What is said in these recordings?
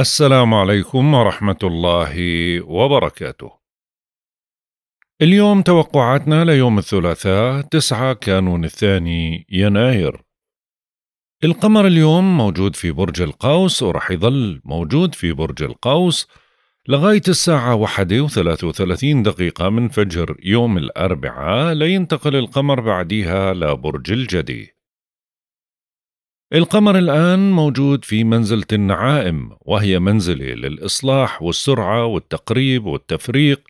السلام عليكم ورحمة الله وبركاته. اليوم توقعاتنا ليوم الثلاثاء 9 كانون الثاني يناير. القمر اليوم موجود في برج القوس ورح يظل موجود في برج القوس لغاية الساعة واحدة وثلاثة وثلاثين دقيقة من فجر يوم الأربعاء لينتقل القمر بعدها لبرج الجدي القمر الآن موجود في منزلة النعائم وهي منزلة للإصلاح والسرعة والتقريب والتفريق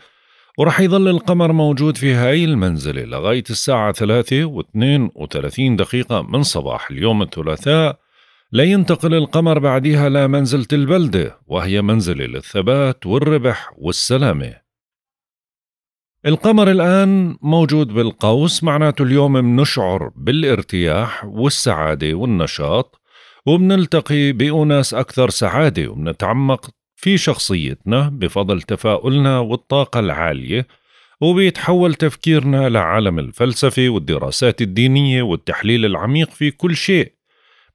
ورح يظل القمر موجود في هاي المنزلة لغاية الساعة ثلاثة واثنين وثلاثين دقيقة من صباح اليوم الثلاثاء لينتقل القمر بعدها لمنزلة البلدة وهي منزلة للثبات والربح والسلامة القمر الآن موجود بالقوس معناته اليوم منشعر بالارتياح والسعادة والنشاط وبنلتقي بأناس أكثر سعادة وبنتعمق في شخصيتنا بفضل تفاؤلنا والطاقة العالية وبيتحول تفكيرنا لعالم الفلسفة والدراسات الدينية والتحليل العميق في كل شيء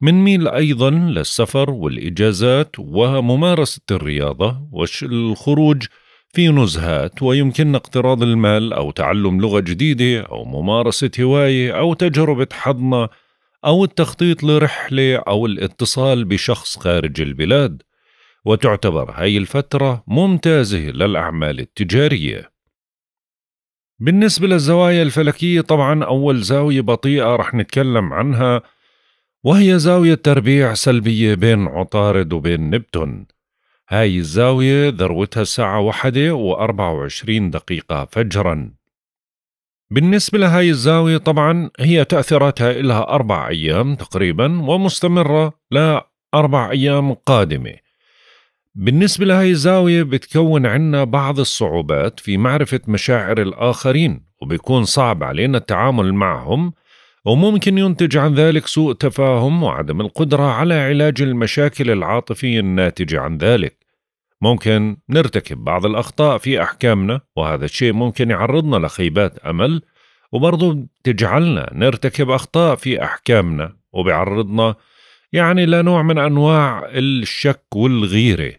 منميل أيضا للسفر والإجازات وممارسة الرياضة والخروج في نزهات ويمكننا اقتراض المال أو تعلم لغة جديدة أو ممارسة هواية أو تجربة حضنة أو التخطيط لرحلة أو الاتصال بشخص خارج البلاد وتعتبر هاي الفترة ممتازة للأعمال التجارية بالنسبة للزوايا الفلكية طبعا أول زاوية بطيئة رح نتكلم عنها وهي زاوية تربيع سلبية بين عطارد وبين نبتون هاي الزاوية ذروتها الساعة واحدة وأربعة وعشرين دقيقة فجرا بالنسبة لهاي الزاوية طبعا هي تأثيراتها إلها أربع أيام تقريبا ومستمرة لأربع أيام قادمة بالنسبة لهاي الزاوية بتكون عنا بعض الصعوبات في معرفة مشاعر الآخرين وبيكون صعب علينا التعامل معهم وممكن ينتج عن ذلك سوء تفاهم وعدم القدرة على علاج المشاكل العاطفية الناتجة عن ذلك. ممكن نرتكب بعض الأخطاء في أحكامنا وهذا الشيء ممكن يعرضنا لخيبات أمل وبرضه تجعلنا نرتكب أخطاء في أحكامنا وبيعرضنا يعني لنوع من أنواع الشك والغيرة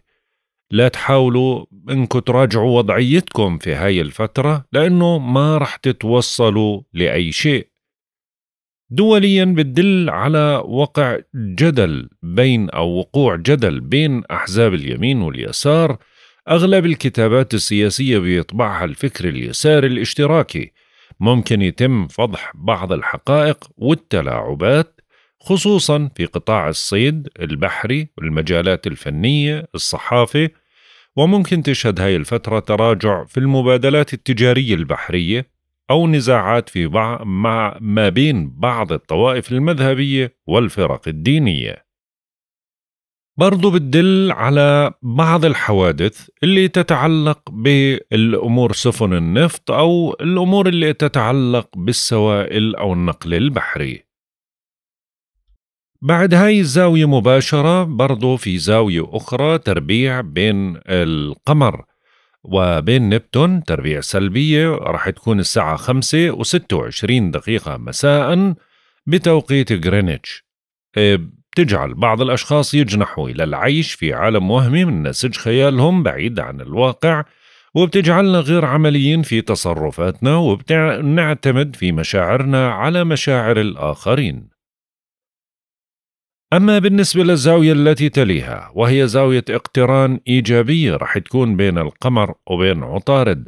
لا تحاولوا انكم تراجعوا وضعيتكم في هاي الفترة لأنه ما رح تتوصلوا لأي شيء دوليا بتدل على وقع جدل بين او وقوع جدل بين احزاب اليمين واليسار اغلب الكتابات السياسيه بيطبعها الفكر اليساري الاشتراكي ممكن يتم فضح بعض الحقائق والتلاعبات خصوصا في قطاع الصيد البحري والمجالات الفنيه الصحافه وممكن تشهد هاي الفتره تراجع في المبادلات التجاريه البحريه أو نزاعات في بعض مع ما بين بعض الطوائف المذهبية والفرق الدينية برضو بتدل على بعض الحوادث اللي تتعلق بالأمور سفن النفط أو الأمور اللي تتعلق بالسوائل أو النقل البحري بعد هاي الزاوية مباشرة برضو في زاوية أخرى تربيع بين القمر وبين نبتون تربيع سلبية رح تكون الساعة 5 و26 دقيقة مساء بتوقيت غرينتش إيه، بتجعل بعض الأشخاص يجنحوا إلى العيش في عالم وهمي من نسج خيالهم بعيد عن الواقع وبتجعلنا غير عمليين في تصرفاتنا وبنعتمد في مشاعرنا على مشاعر الآخرين أما بالنسبة للزاوية التي تليها وهي زاوية اقتران إيجابية رح تكون بين القمر وبين عطارد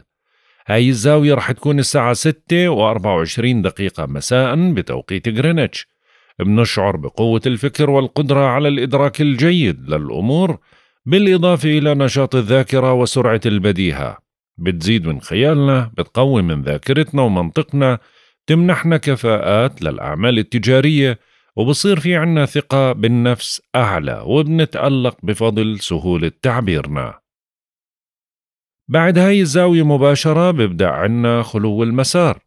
هاي الزاوية رح تكون الساعة 6 و24 دقيقة مساء بتوقيت غرينتش بنشعر بقوة الفكر والقدرة على الإدراك الجيد للأمور بالإضافة إلى نشاط الذاكرة وسرعة البديهة بتزيد من خيالنا بتقوي من ذاكرتنا ومنطقنا تمنحنا كفاءات للأعمال التجارية وبصير في عنا ثقة بالنفس أعلى وبنتألق بفضل سهولة تعبيرنا بعد هاي الزاوية مباشرة ببدأ عنا خلو المسار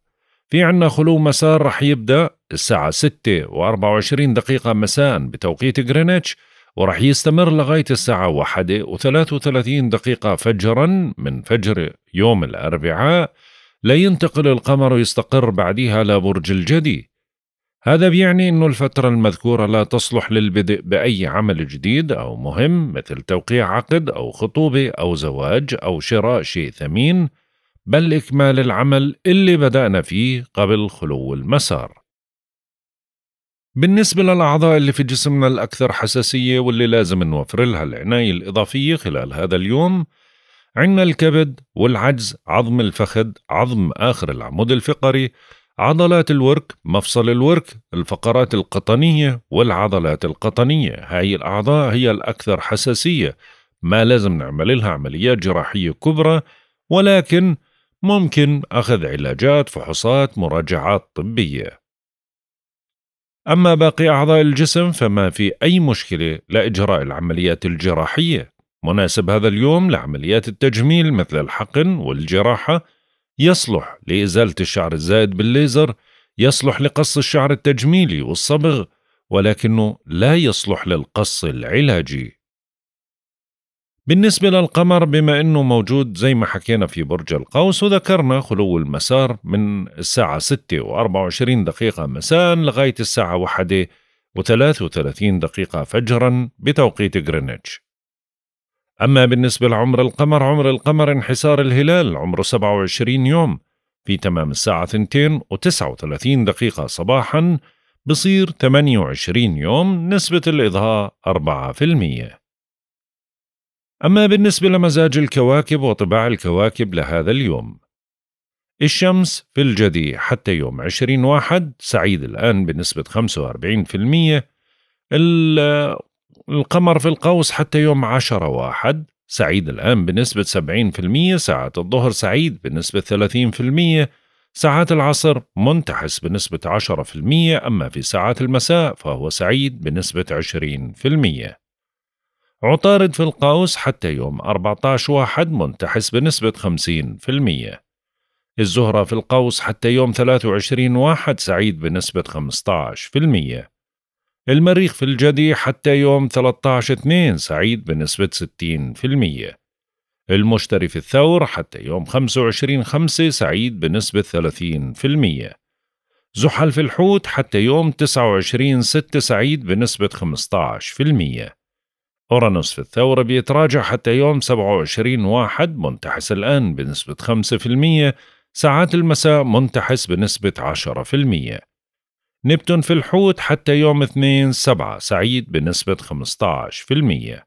في عنا خلو مسار رح يبدأ الساعة 6 و24 دقيقة مساء بتوقيت غرينتش ورح يستمر لغاية الساعة 1 و33 دقيقة فجرا من فجر يوم الأربعاء لينتقل القمر ويستقر بعدها لبرج الجدي هذا بيعني أن الفترة المذكورة لا تصلح للبدء بأي عمل جديد أو مهم مثل توقيع عقد أو خطوبة أو زواج أو شراء شيء ثمين بل إكمال العمل اللي بدأنا فيه قبل خلو المسار بالنسبة للأعضاء اللي في جسمنا الأكثر حساسية واللي لازم نوفر لها العناية الإضافية خلال هذا اليوم عندنا الكبد والعجز عظم الفخذ عظم آخر العمود الفقري عضلات الورك مفصل الورك الفقرات القطنية والعضلات القطنية هاي الأعضاء هي الأكثر حساسية ما لازم نعمل لها عمليات جراحية كبرى ولكن ممكن أخذ علاجات فحوصات مراجعات طبية أما باقي أعضاء الجسم فما في أي مشكلة لإجراء العمليات الجراحية مناسب هذا اليوم لعمليات التجميل مثل الحقن والجراحة يصلح لإزالة الشعر الزائد بالليزر يصلح لقص الشعر التجميلي والصبغ ولكنه لا يصلح للقص العلاجي بالنسبة للقمر بما أنه موجود زي ما حكينا في برج القوس وذكرنا خلو المسار من الساعة 6 و24 دقيقة مساء لغاية الساعة 1 و33 دقيقة فجرا بتوقيت غرينتش أما بالنسبة لعمر القمر عمر القمر انحسار الهلال عمره 27 يوم في تمام الساعة 2 و39 دقيقة صباحا بصير 28 يوم نسبة الإضاءة 4% أما بالنسبة لمزاج الكواكب وطباع الكواكب لهذا اليوم الشمس في الجدي حتى يوم 20 واحد سعيد الآن بنسبة 45% القمر في القوس حتى يوم عشرة واحد سعيد الآن بنسبة 70% ساعات الظهر سعيد بنسبة 30% ساعات العصر منتحس بنسبة 10% أما في ساعات المساء فهو سعيد بنسبة 20% عطارد في القوس حتى يوم 14 واحد منتحس بنسبة 50% الزهرة في القوس حتى يوم 23 واحد سعيد بنسبة 15% المريخ في الجدي حتى يوم 13/2 سعيد بنسبة 60%. المشتري في الثور حتى يوم 25/5 سعيد بنسبة 30%. زحل في الحوت حتى يوم 29/6 سعيد بنسبة 15%. أورانوس في الثور بيتراجع حتى يوم 27/1 منتحس الآن بنسبة 5%، ساعات المساء منتحس بنسبة 10%. نبتون في الحوت حتى يوم 2 7 سعيد بنسبة 15%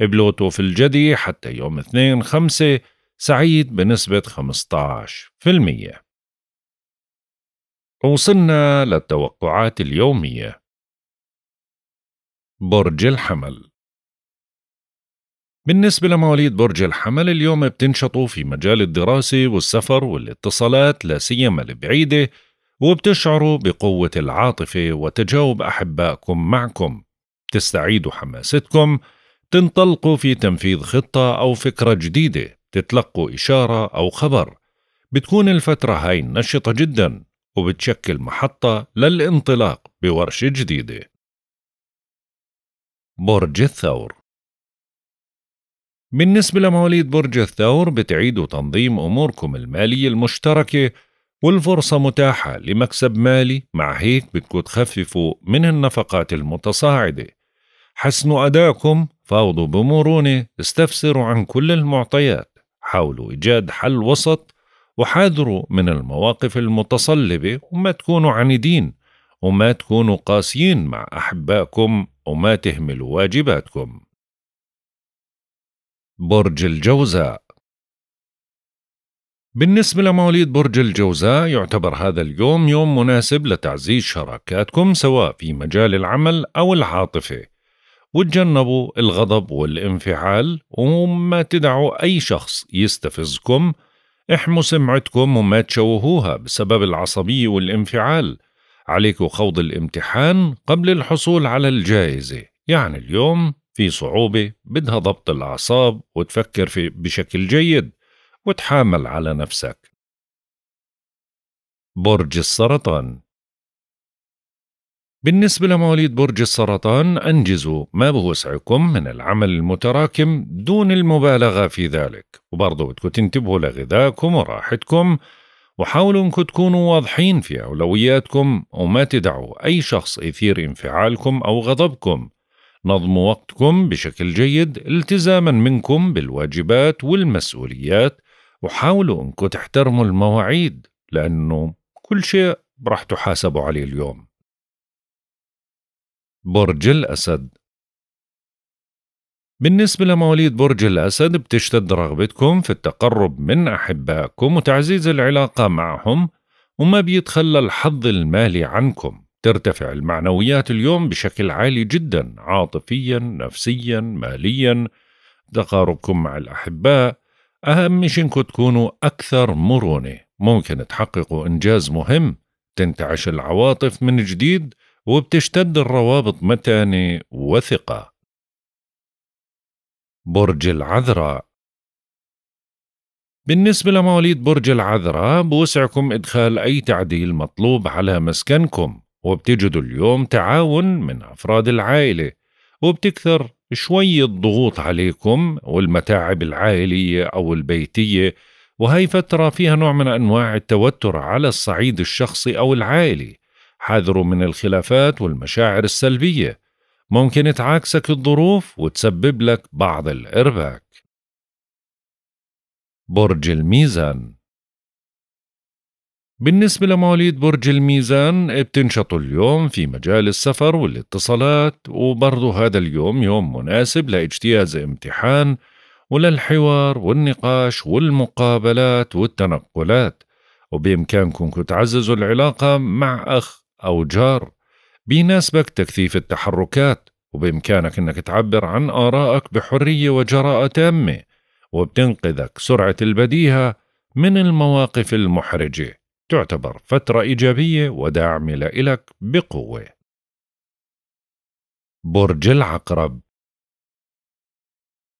بلوتو في الجدي حتى يوم 2 5 سعيد بنسبة 15% وصلنا للتوقعات اليومية برج الحمل بالنسبة لمواليد برج الحمل اليوم بتنشطوا في مجال الدراسة والسفر والاتصالات لا سيما البعيدة وبتشعروا بقوة العاطفة وتجاوب أحبائكم معكم تستعيدوا حماستكم تنطلقوا في تنفيذ خطة أو فكرة جديدة تتلقوا إشارة أو خبر بتكون الفترة هاي نشطة جدا وبتشكل محطة للانطلاق بورشة جديدة برج الثور بالنسبة لمواليد برج الثور بتعيدوا تنظيم أموركم المالية المشتركة والفرصة متاحة لمكسب مالي مع هيك بدكم تخففوا من النفقات المتصاعدة حسنوا أداءكم فاوضوا بمرونة استفسروا عن كل المعطيات حاولوا إيجاد حل وسط وحاذروا من المواقف المتصلبة وما تكونوا عنيدين وما تكونوا قاسيين مع أحبائكم وما تهملوا واجباتكم برج الجوزاء بالنسبة لمواليد برج الجوزاء يعتبر هذا اليوم يوم مناسب لتعزيز شراكاتكم سواء في مجال العمل أو العاطفة وتجنبوا الغضب والانفعال وما تدعوا أي شخص يستفزكم احموا سمعتكم وما تشوهوها بسبب العصبية والانفعال عليكم خوض الامتحان قبل الحصول على الجائزة يعني اليوم في صعوبة بدها ضبط الأعصاب وتفكر في بشكل جيد وتحامل على نفسك برج السرطان بالنسبة لمواليد برج السرطان أنجزوا ما بوسعكم من العمل المتراكم دون المبالغة في ذلك وبرضه بدكم تنتبهوا لغذائكم وراحتكم وحاولوا انكم تكونوا واضحين في أولوياتكم وما تدعوا أي شخص يثير انفعالكم أو غضبكم نظموا وقتكم بشكل جيد التزاما منكم بالواجبات والمسؤوليات وحاولوا انكم تحترموا المواعيد لأنه كل شيء راح تحاسبوا عليه اليوم برج الأسد بالنسبة لمواليد برج الأسد بتشتد رغبتكم في التقرب من أحبائكم وتعزيز العلاقة معهم وما بيتخلى الحظ المالي عنكم ترتفع المعنويات اليوم بشكل عالي جدا عاطفيا نفسيا ماليا تقاربكم مع الأحباء أهم شيء إنكم تكونوا أكثر مرونة ممكن تحققوا إنجاز مهم تنتعش العواطف من جديد وبتشتد الروابط متانة وثقة برج العذراء بالنسبة لمواليد برج العذراء بوسعكم إدخال أي تعديل مطلوب على مسكنكم وبتجدوا اليوم تعاون من أفراد العائلة وبتكثر شوية ضغوط عليكم والمتاعب العائلية أو البيتية وهي فترة فيها نوع من أنواع التوتر على الصعيد الشخصي أو العائلي حذروا من الخلافات والمشاعر السلبية ممكن تعاكسك الظروف وتسبب لك بعض الإرباك برج الميزان بالنسبة لمواليد برج الميزان بتنشطوا اليوم في مجال السفر والاتصالات وبرضه هذا اليوم يوم مناسب لاجتياز امتحان وللحوار والنقاش والمقابلات والتنقلات وبإمكانكم تعززوا العلاقة مع أخ أو جار بيناسبك تكثيف التحركات وبإمكانك أنك تعبر عن آرائك بحرية وجراءة تامة وبتنقذك سرعة البديهة من المواقف المحرجة تعتبر فترة إيجابية وداعمة لإلك بقوة برج العقرب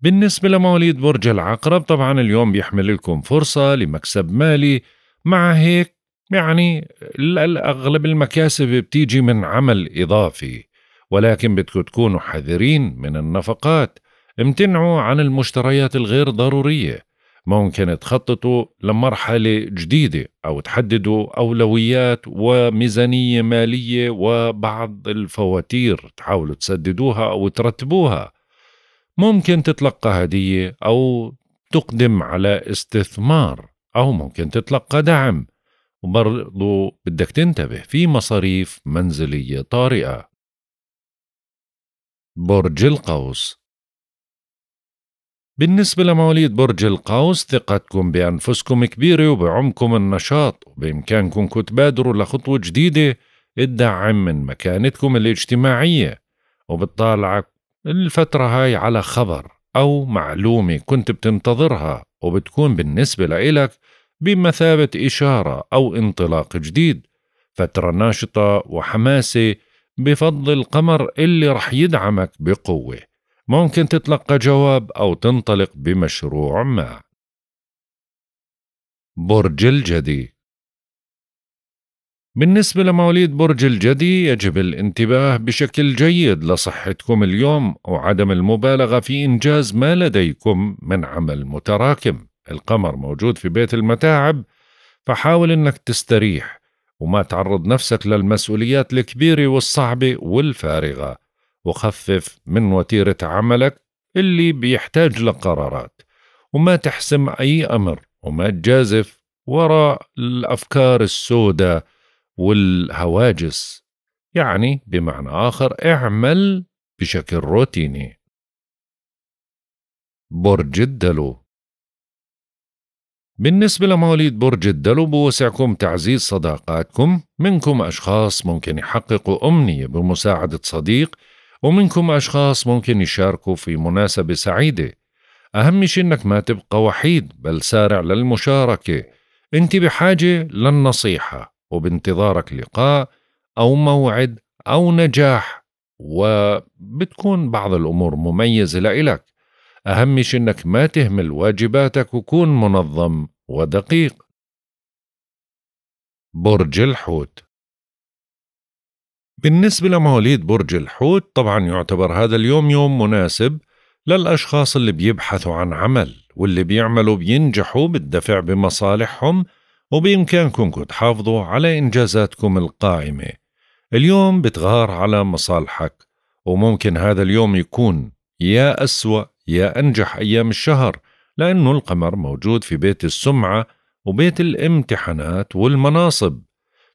بالنسبة لمواليد برج العقرب طبعا اليوم بيحمل لكم فرصة لمكسب مالي مع هيك يعني أغلب المكاسب بتيجي من عمل إضافي ولكن بدكم تكونوا حذرين من النفقات امتنعوا عن المشتريات الغير ضرورية ممكن تخططوا لمرحلة جديدة أو تحددوا أولويات وميزانية مالية وبعض الفواتير تحاولوا تسددوها أو ترتبوها ممكن تتلقى هدية أو تقدم على استثمار أو ممكن تتلقى دعم وبرضو بدك تنتبه في مصاريف منزلية طارئة برج القوس بالنسبة لمواليد برج القوس ثقتكم بأنفسكم كبيرة وبعمكم النشاط وبإمكانكم تبادروا لخطوة جديدة تدعم من مكانتكم الاجتماعية وبتطالع الفترة هاي على خبر أو معلومة كنت بتنتظرها وبتكون بالنسبة لإلك بمثابة إشارة أو انطلاق جديد فترة ناشطة وحماسة بفضل القمر اللي رح يدعمك بقوة ممكن تتلقى جواب أو تنطلق بمشروع ما برج الجدي بالنسبة لمواليد برج الجدي يجب الانتباه بشكل جيد لصحتكم اليوم وعدم المبالغة في إنجاز ما لديكم من عمل متراكم القمر موجود في بيت المتاعب فحاول انك تستريح وما تعرض نفسك للمسؤوليات الكبيرة والصعبة والفارغة وخفف من وتيرة عملك اللي بيحتاج لقرارات وما تحسم أي أمر وما تجازف وراء الأفكار السوداء والهواجس يعني بمعنى آخر اعمل بشكل روتيني برج الدلو بالنسبة لمواليد برج الدلو بوسعكم تعزيز صداقاتكم منكم أشخاص ممكن يحققوا أمنية بمساعدة صديق ومنكم أشخاص ممكن يشاركوا في مناسبة سعيدة أهم شيء إنك ما تبقى وحيد بل سارع للمشاركة أنت بحاجة للنصيحة وبانتظارك لقاء أو موعد أو نجاح وبتكون بعض الأمور مميزة لإلك أهم شيء إنك ما تهمل واجباتك وكون منظم ودقيق برج الحوت بالنسبة لمواليد برج الحوت طبعا يعتبر هذا اليوم يوم مناسب للأشخاص اللي بيبحثوا عن عمل واللي بيعملوا بينجحوا بالدفع بمصالحهم وبإمكانكم تحافظوا على إنجازاتكم القائمة اليوم بتغار على مصالحك وممكن هذا اليوم يكون يا أسوأ يا أنجح أيام الشهر لأنه القمر موجود في بيت السمعة وبيت الامتحانات والمناصب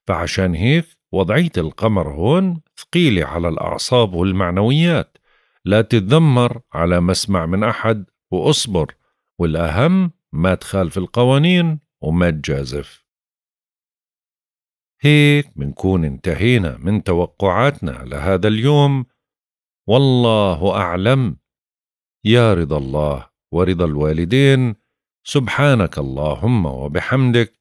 فعشان هيك وضعية القمر هون ثقيلة على الأعصاب والمعنويات لا تتذمر على مسمع من أحد وأصبر والأهم ما تخالف القوانين وما تجازف هيك منكون انتهينا من توقعاتنا لهذا اليوم والله أعلم يا رضا الله ورضا الوالدين سبحانك اللهم وبحمدك